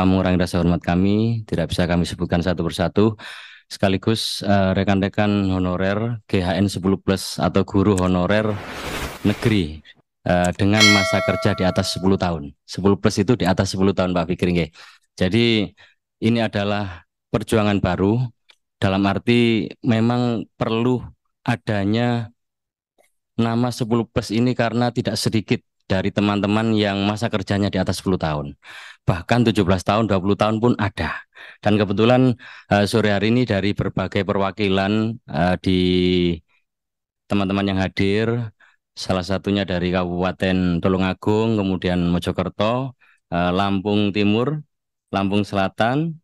orang rasa hormat kami tidak bisa kami sebutkan satu persatu sekaligus eh, rekan-rekan uh, honorer GHN 10 plus atau guru honorer negeri uh, dengan masa kerja di atas 10 tahun. 10 plus itu di atas 10 tahun Pak Fikri nge. Jadi ini adalah perjuangan baru dalam arti memang perlu adanya nama 10 plus ini karena tidak sedikit dari teman-teman yang masa kerjanya di atas 10 tahun. Bahkan 17 tahun, 20 tahun pun ada. Dan kebetulan uh, sore hari ini dari berbagai perwakilan uh, di teman-teman yang hadir, salah satunya dari Kabupaten Tulungagung, kemudian Mojokerto, uh, Lampung Timur, Lampung Selatan,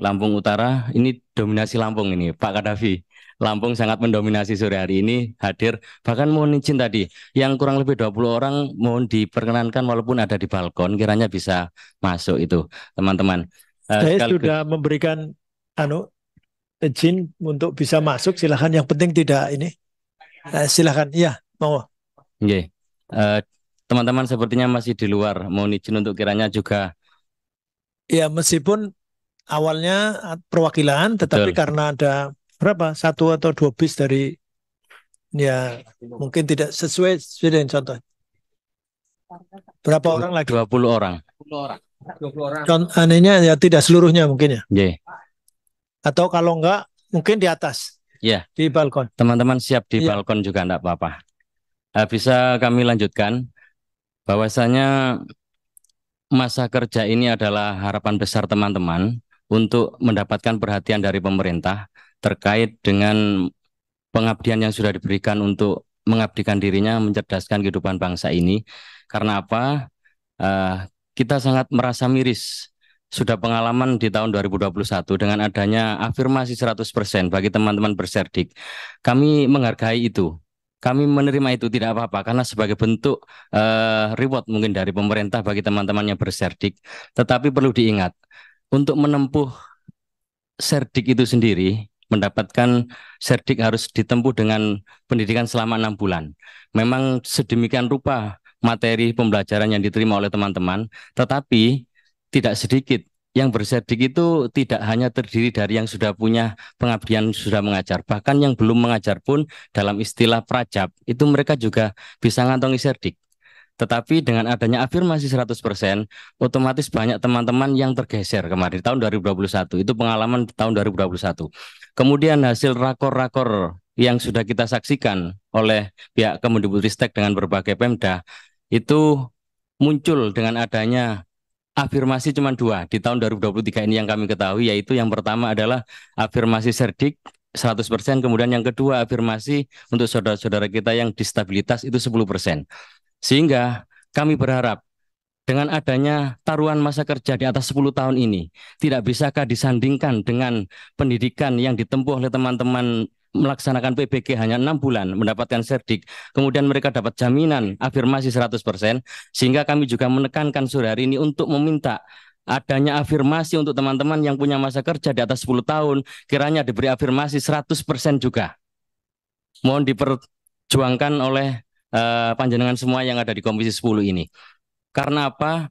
Lampung Utara, ini dominasi Lampung ini, Pak Kadafi. Lampung sangat mendominasi sore hari ini hadir. Bahkan mohon izin tadi, yang kurang lebih 20 orang mohon diperkenankan walaupun ada di balkon, kiranya bisa masuk itu teman-teman. Eh, Saya Sekali sudah memberikan anu izin untuk bisa masuk. Silahkan. Yang penting tidak ini. uh, eh, silahkan. Iya, mau. okay. uh, teman-teman sepertinya masih di luar. Mohon izin untuk kiranya juga. Ya, meskipun awalnya perwakilan, tetapi Betul. karena ada berapa satu atau dua bis dari ya mungkin tidak sesuai sesuai dengan contoh. Berapa orang lagi? 20 orang. orang. Anehnya ya tidak seluruhnya mungkin ya. Yeah. Atau kalau enggak mungkin di atas. Ya. Yeah. Di balkon. Teman-teman siap di yeah. balkon juga enggak apa-apa. Nah, bisa kami lanjutkan bahwasanya masa kerja ini adalah harapan besar teman-teman untuk mendapatkan perhatian dari pemerintah terkait dengan pengabdian yang sudah diberikan untuk mengabdikan dirinya mencerdaskan kehidupan bangsa ini. Karena apa? Uh, kita sangat merasa miris sudah pengalaman di tahun 2021 dengan adanya afirmasi 100% bagi teman-teman berserdik. Kami menghargai itu. Kami menerima itu tidak apa-apa karena sebagai bentuk uh, reward mungkin dari pemerintah bagi teman-temannya berserdik. Tetapi perlu diingat untuk menempuh serdik itu sendiri mendapatkan serdik harus ditempuh dengan pendidikan selama enam bulan. Memang sedemikian rupa materi pembelajaran yang diterima oleh teman-teman, tetapi tidak sedikit yang berserdik itu tidak hanya terdiri dari yang sudah punya pengabdian sudah mengajar, bahkan yang belum mengajar pun dalam istilah prajab itu mereka juga bisa ngantongi serdik. Tetapi dengan adanya afirmasi 100%, otomatis banyak teman-teman yang tergeser kemarin tahun 2021. Itu pengalaman tahun 2021. Kemudian hasil rakor-rakor yang sudah kita saksikan oleh pihak Kemendikbudristek dengan berbagai Pemda itu muncul dengan adanya afirmasi cuma dua di tahun 2023 ini yang kami ketahui yaitu yang pertama adalah afirmasi serdik 100%, kemudian yang kedua afirmasi untuk saudara-saudara kita yang distabilitas itu persen. Sehingga kami berharap dengan adanya taruhan masa kerja di atas 10 tahun ini, tidak bisakah disandingkan dengan pendidikan yang ditempuh oleh teman-teman melaksanakan PBG hanya enam bulan mendapatkan serdik, kemudian mereka dapat jaminan afirmasi 100%, sehingga kami juga menekankan sore hari ini untuk meminta adanya afirmasi untuk teman-teman yang punya masa kerja di atas 10 tahun, kiranya diberi afirmasi 100% juga. Mohon diperjuangkan oleh uh, panjenengan semua yang ada di Komisi 10 ini. Karena apa?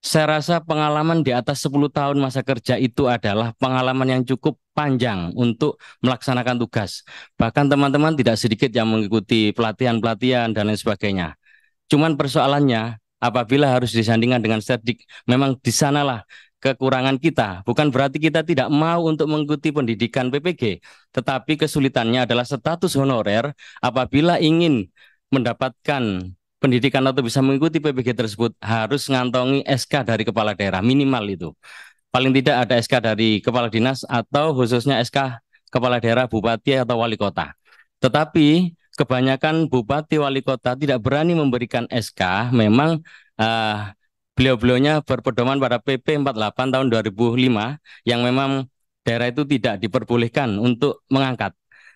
Saya rasa pengalaman di atas 10 tahun masa kerja itu adalah pengalaman yang cukup panjang untuk melaksanakan tugas. Bahkan teman-teman tidak sedikit yang mengikuti pelatihan-pelatihan dan lain sebagainya. Cuman persoalannya apabila harus disandingkan dengan sedik, memang di sanalah kekurangan kita. Bukan berarti kita tidak mau untuk mengikuti pendidikan PPG, tetapi kesulitannya adalah status honorer apabila ingin mendapatkan pendidikan atau bisa mengikuti PPG tersebut harus ngantongi SK dari kepala daerah minimal itu. Paling tidak ada SK dari kepala dinas atau khususnya SK kepala daerah bupati atau wali kota. Tetapi kebanyakan bupati wali kota tidak berani memberikan SK memang uh, beliau-beliaunya berpedoman pada PP 48 tahun 2005 yang memang daerah itu tidak diperbolehkan untuk mengangkat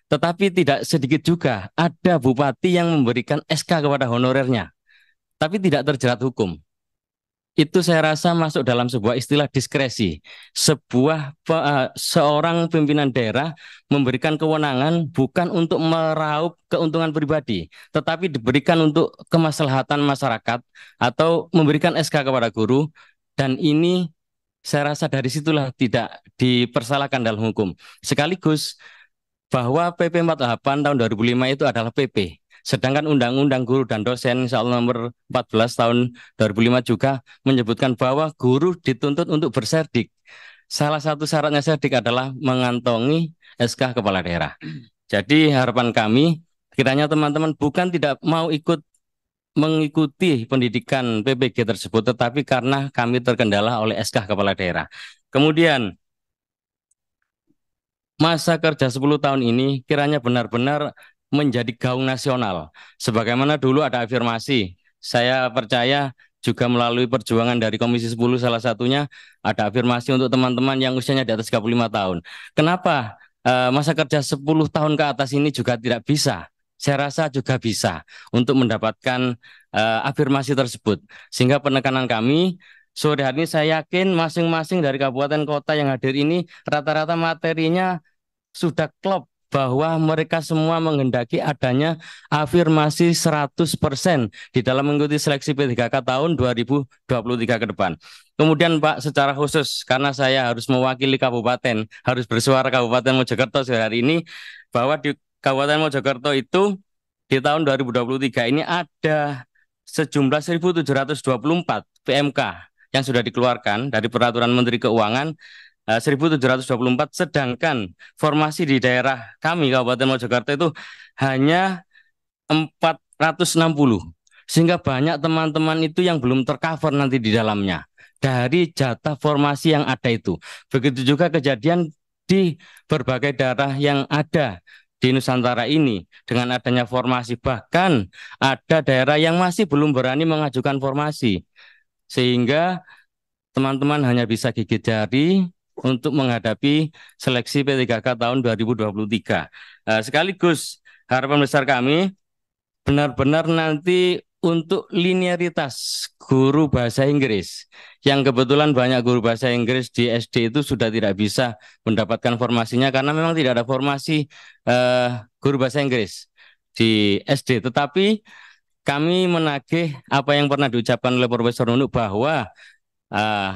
tetapi tidak sedikit juga ada bupati yang memberikan SK kepada honorernya, tapi tidak terjerat hukum. Itu saya rasa masuk dalam sebuah istilah diskresi. Sebuah eh, seorang pimpinan daerah memberikan kewenangan bukan untuk meraup keuntungan pribadi, tetapi diberikan untuk kemaslahatan masyarakat atau memberikan SK kepada guru dan ini saya rasa dari situlah tidak dipersalahkan dalam hukum. Sekaligus bahwa PP 48 tahun 2005 itu adalah PP. Sedangkan Undang-Undang Guru dan Dosen Insya Allah nomor 14 tahun 2005 juga menyebutkan bahwa guru dituntut untuk berserdik. Salah satu syaratnya serdik adalah mengantongi SK Kepala Daerah. Jadi harapan kami kiranya teman-teman bukan tidak mau ikut mengikuti pendidikan PPG tersebut tetapi karena kami terkendala oleh SK Kepala Daerah. Kemudian masa kerja 10 tahun ini kiranya benar-benar menjadi gaung nasional. Sebagaimana dulu ada afirmasi, saya percaya juga melalui perjuangan dari Komisi 10 salah satunya ada afirmasi untuk teman-teman yang usianya di atas 35 tahun. Kenapa e, masa kerja 10 tahun ke atas ini juga tidak bisa? Saya rasa juga bisa untuk mendapatkan e, afirmasi tersebut. Sehingga penekanan kami Sore hari ini saya yakin masing-masing dari kabupaten kota yang hadir ini rata-rata materinya sudah klop bahwa mereka semua menghendaki adanya afirmasi 100% di dalam mengikuti seleksi P3K tahun 2023 ke depan. Kemudian Pak secara khusus karena saya harus mewakili kabupaten, harus bersuara Kabupaten Mojokerto sore hari ini bahwa di Kabupaten Mojokerto itu di tahun 2023 ini ada sejumlah 1724 PMK yang sudah dikeluarkan dari peraturan Menteri Keuangan 1724 eh, sedangkan formasi di daerah kami Kabupaten Mojokerto itu hanya 460 sehingga banyak teman-teman itu yang belum tercover nanti di dalamnya dari jatah formasi yang ada itu begitu juga kejadian di berbagai daerah yang ada di Nusantara ini dengan adanya formasi bahkan ada daerah yang masih belum berani mengajukan formasi sehingga teman-teman hanya bisa gigit jari untuk menghadapi seleksi P3K tahun 2023. Nah, eh, sekaligus harapan besar kami benar-benar nanti untuk linearitas guru bahasa Inggris yang kebetulan banyak guru bahasa Inggris di SD itu sudah tidak bisa mendapatkan formasinya karena memang tidak ada formasi uh, guru bahasa Inggris di SD tetapi kami menagih apa yang pernah diucapkan oleh Profesor Nunuk bahwa uh,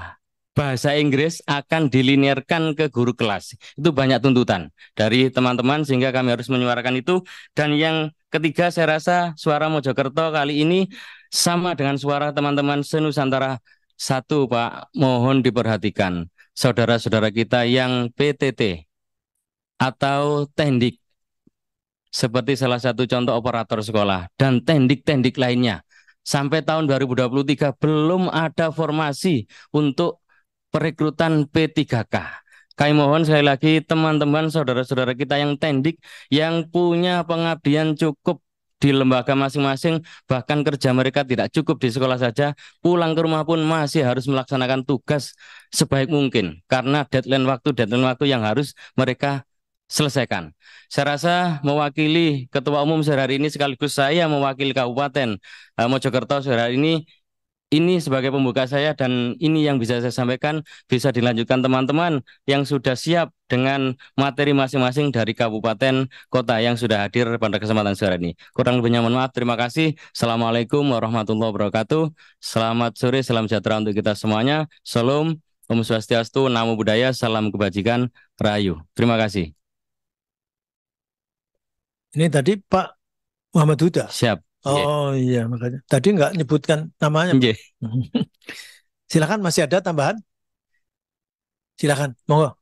bahasa Inggris akan dilinearkan ke guru kelas. Itu banyak tuntutan dari teman-teman sehingga kami harus menyuarakan itu. Dan yang ketiga saya rasa suara Mojokerto kali ini sama dengan suara teman-teman senusantara satu Pak. Mohon diperhatikan saudara-saudara kita yang PTT atau tendik seperti salah satu contoh operator sekolah dan tendik-tendik lainnya. Sampai tahun 2023 belum ada formasi untuk perekrutan P3K. Kami mohon sekali lagi teman-teman saudara-saudara kita yang tendik yang punya pengabdian cukup di lembaga masing-masing bahkan kerja mereka tidak cukup di sekolah saja pulang ke rumah pun masih harus melaksanakan tugas sebaik mungkin karena deadline waktu deadline waktu yang harus mereka selesaikan. Saya rasa mewakili Ketua Umum sehari ini sekaligus saya mewakili Kabupaten eh, Mojokerto sehari ini ini sebagai pembuka saya dan ini yang bisa saya sampaikan bisa dilanjutkan teman-teman yang sudah siap dengan materi masing-masing dari kabupaten kota yang sudah hadir pada kesempatan sore ini. Kurang lebihnya mohon maaf, terima kasih. Assalamualaikum warahmatullahi wabarakatuh. Selamat sore, salam sejahtera untuk kita semuanya. Salam, Om Swastiastu, Namo Buddhaya, Salam Kebajikan, rayu. Terima kasih. Ini tadi Pak Muhammad Huda. Siap. Oh yeah. iya makanya. Tadi nggak nyebutkan namanya. Yeah. Silakan masih ada tambahan? Silakan, monggo.